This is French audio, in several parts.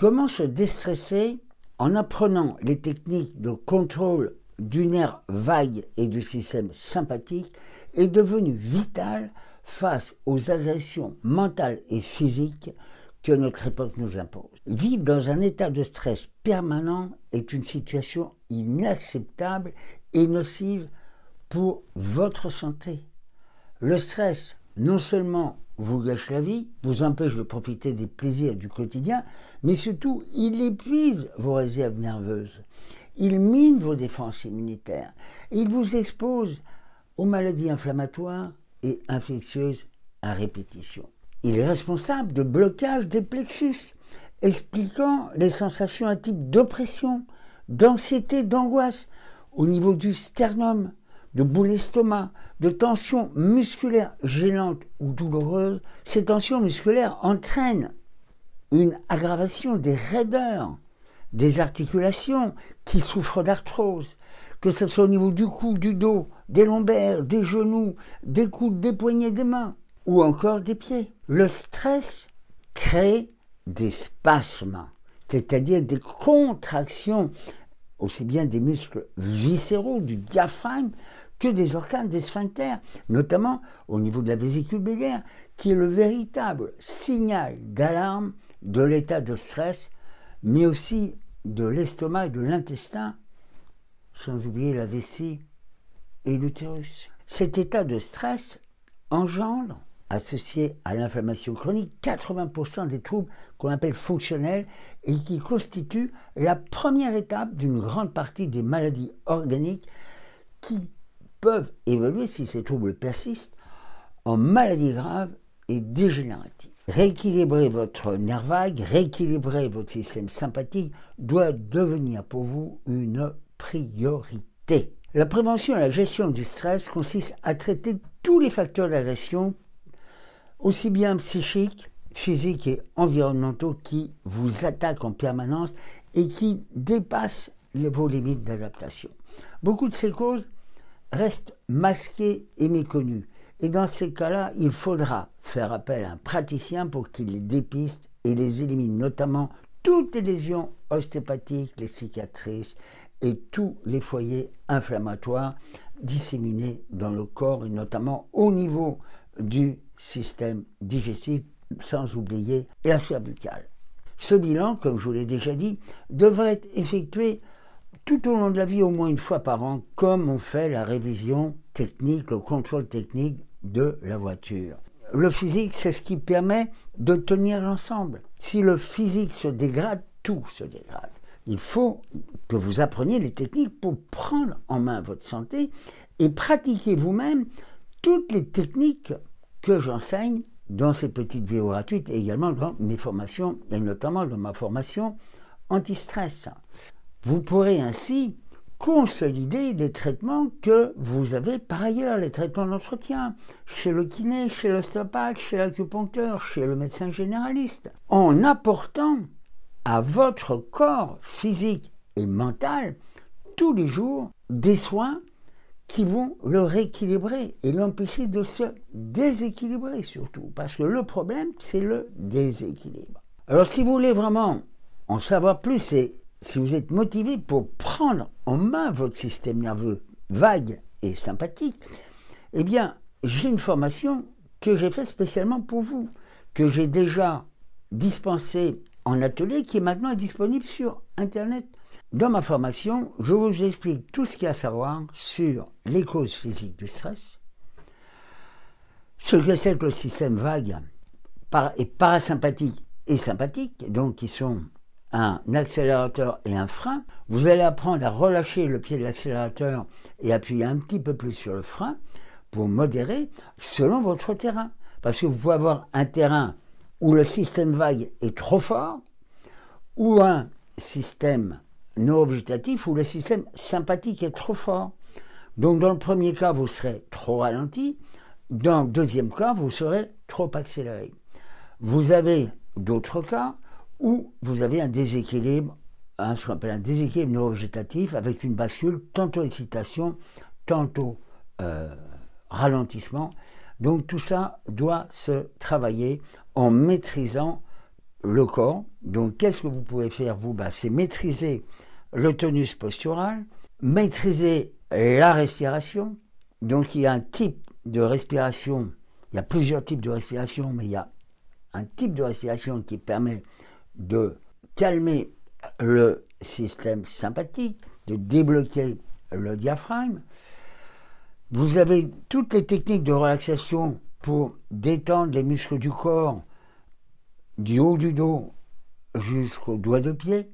Comment se déstresser en apprenant les techniques de contrôle du nerf vague et du système sympathique est devenu vital face aux agressions mentales et physiques que notre époque nous impose. Vivre dans un état de stress permanent est une situation inacceptable et nocive pour votre santé. Le stress non seulement vous gâche la vie, vous empêche de profiter des plaisirs du quotidien, mais surtout, il épuise vos réserves nerveuses. Il mine vos défenses immunitaires. Il vous expose aux maladies inflammatoires et infectieuses à répétition. Il est responsable de blocage des plexus, expliquant les sensations à type d'oppression, d'anxiété, d'angoisse au niveau du sternum, de boule d'estomac, de tensions musculaires gênantes ou douloureuses, ces tensions musculaires entraînent une aggravation des raideurs des articulations qui souffrent d'arthrose, que ce soit au niveau du cou, du dos, des lombaires, des genoux, des coudes, des poignets, des mains ou encore des pieds. Le stress crée des spasmes, c'est-à-dire des contractions aussi bien des muscles viscéraux, du diaphragme, que des organes des sphincters, notamment au niveau de la vésicule biliaire, qui est le véritable signal d'alarme de l'état de stress, mais aussi de l'estomac et de l'intestin, sans oublier la vessie et l'utérus. Cet état de stress engendre, associé à l'inflammation chronique, 80% des troubles qu'on appelle fonctionnels et qui constituent la première étape d'une grande partie des maladies organiques qui peuvent évoluer, si ces troubles persistent, en maladies graves et dégénératives. Rééquilibrer votre nerf vague, rééquilibrer votre système sympathique doit devenir pour vous une priorité. La prévention et la gestion du stress consistent à traiter tous les facteurs d'agression, aussi bien psychiques, physiques et environnementaux, qui vous attaquent en permanence et qui dépassent vos limites d'adaptation. Beaucoup de ces causes restent masqués et méconnu Et dans ces cas-là, il faudra faire appel à un praticien pour qu'il les dépiste et les élimine, notamment toutes les lésions ostéopathiques, les cicatrices et tous les foyers inflammatoires disséminés dans le corps et notamment au niveau du système digestif, sans oublier la sphère buccale. Ce bilan, comme je vous l'ai déjà dit, devrait être effectué tout au long de la vie au moins une fois par an, comme on fait la révision technique, le contrôle technique de la voiture. Le physique, c'est ce qui permet de tenir l'ensemble. Si le physique se dégrade, tout se dégrade. Il faut que vous appreniez les techniques pour prendre en main votre santé et pratiquer vous-même toutes les techniques que j'enseigne dans ces petites vidéos gratuites et également dans mes formations, et notamment dans ma formation anti-stress. Vous pourrez ainsi consolider les traitements que vous avez par ailleurs, les traitements d'entretien, chez le kiné, chez l'ostéopathe, chez l'acupuncteur, chez le médecin généraliste, en apportant à votre corps physique et mental tous les jours des soins qui vont le rééquilibrer et l'empêcher de se déséquilibrer surtout, parce que le problème, c'est le déséquilibre. Alors si vous voulez vraiment en savoir plus et si vous êtes motivé pour prendre en main votre système nerveux vague et sympathique, eh bien, j'ai une formation que j'ai faite spécialement pour vous, que j'ai déjà dispensée en atelier, qui est maintenant disponible sur Internet. Dans ma formation, je vous explique tout ce qu'il y a à savoir sur les causes physiques du stress, ce que c'est que le système vague et parasympathique et sympathique, donc qui sont un accélérateur et un frein, vous allez apprendre à relâcher le pied de l'accélérateur et appuyer un petit peu plus sur le frein pour modérer selon votre terrain. Parce que vous pouvez avoir un terrain où le système vague est trop fort, ou un système non où le système sympathique est trop fort. Donc dans le premier cas, vous serez trop ralenti, dans le deuxième cas, vous serez trop accéléré. Vous avez d'autres cas où vous avez un déséquilibre, hein, ce qu'on appelle un déséquilibre neurovégétatif avec une bascule, tantôt excitation, euh, tantôt ralentissement. Donc tout ça doit se travailler en maîtrisant le corps. Donc qu'est-ce que vous pouvez faire, vous ben, C'est maîtriser le tonus postural, maîtriser la respiration. Donc il y a un type de respiration, il y a plusieurs types de respiration, mais il y a un type de respiration qui permet de calmer le système sympathique, de débloquer le diaphragme. Vous avez toutes les techniques de relaxation pour détendre les muscles du corps, du haut du dos jusqu'aux doigts de pied.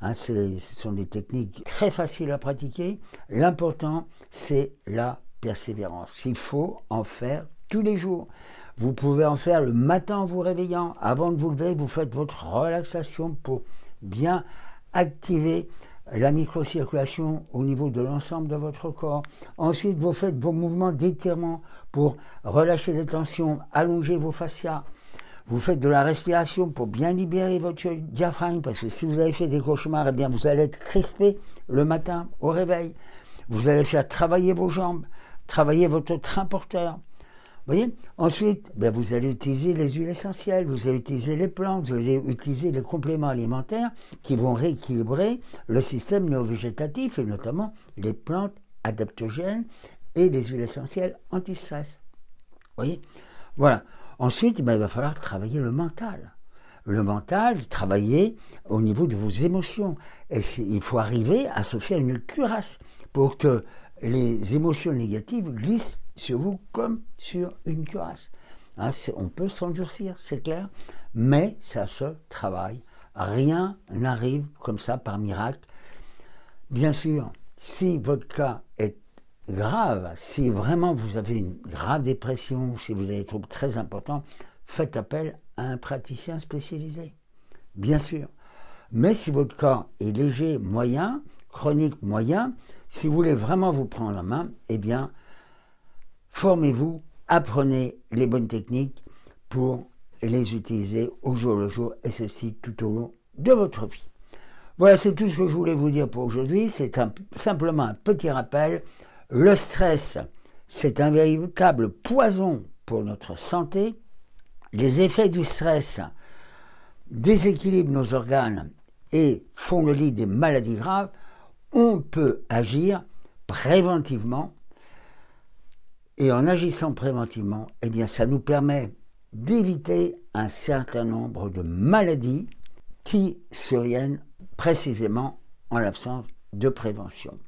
Hein, ce sont des techniques très faciles à pratiquer. L'important, c'est la persévérance. Il faut en faire tous les jours. Vous pouvez en faire le matin en vous réveillant. Avant de vous lever, vous faites votre relaxation pour bien activer la microcirculation au niveau de l'ensemble de votre corps. Ensuite, vous faites vos mouvements d'étirement pour relâcher les tensions, allonger vos fascias. Vous faites de la respiration pour bien libérer votre diaphragme, parce que si vous avez fait des cauchemars, eh bien vous allez être crispé le matin au réveil. Vous allez faire travailler vos jambes, travailler votre train porteur. Ensuite, ben, vous allez utiliser les huiles essentielles, vous allez utiliser les plantes, vous allez utiliser les compléments alimentaires qui vont rééquilibrer le système néovégétatif et notamment les plantes adaptogènes et les huiles essentielles anti-stress. voyez Ensuite, ben, il va falloir travailler le mental. Le mental, travailler au niveau de vos émotions. Et il faut arriver à se faire une cuirasse pour que les émotions négatives glissent sur vous comme sur une cuirasse. Hein, on peut s'endurcir, c'est clair, mais ça se travaille. Rien n'arrive comme ça par miracle. Bien sûr, si votre cas est grave, si vraiment vous avez une grave dépression, si vous avez des troubles très importants, faites appel à un praticien spécialisé. Bien sûr. Mais si votre cas est léger, moyen, chronique, moyen, si vous voulez vraiment vous prendre la main, eh bien, formez-vous, apprenez les bonnes techniques pour les utiliser au jour le jour et ceci tout au long de votre vie. Voilà, c'est tout ce que je voulais vous dire pour aujourd'hui. C'est simplement un petit rappel. Le stress, c'est un véritable poison pour notre santé. Les effets du stress déséquilibrent nos organes et font le lit des maladies graves. On peut agir préventivement et en agissant préventivement, eh bien, ça nous permet d'éviter un certain nombre de maladies qui surviennent précisément en l'absence de prévention.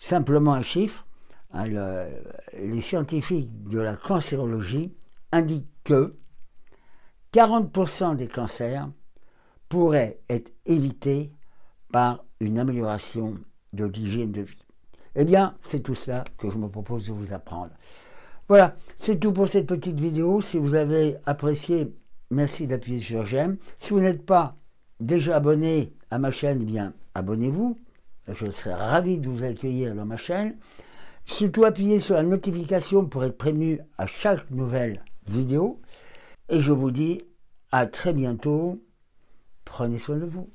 Simplement un chiffre, hein, les scientifiques de la cancérologie indiquent que 40% des cancers pourraient être évités par une amélioration de l'hygiène de vie. Eh bien, c'est tout cela que je me propose de vous apprendre. Voilà, c'est tout pour cette petite vidéo. Si vous avez apprécié, merci d'appuyer sur j'aime. Si vous n'êtes pas déjà abonné à ma chaîne, eh bien, abonnez-vous. Je serai ravi de vous accueillir dans ma chaîne. Surtout appuyez sur la notification pour être prévenu à chaque nouvelle vidéo. Et je vous dis à très bientôt. Prenez soin de vous.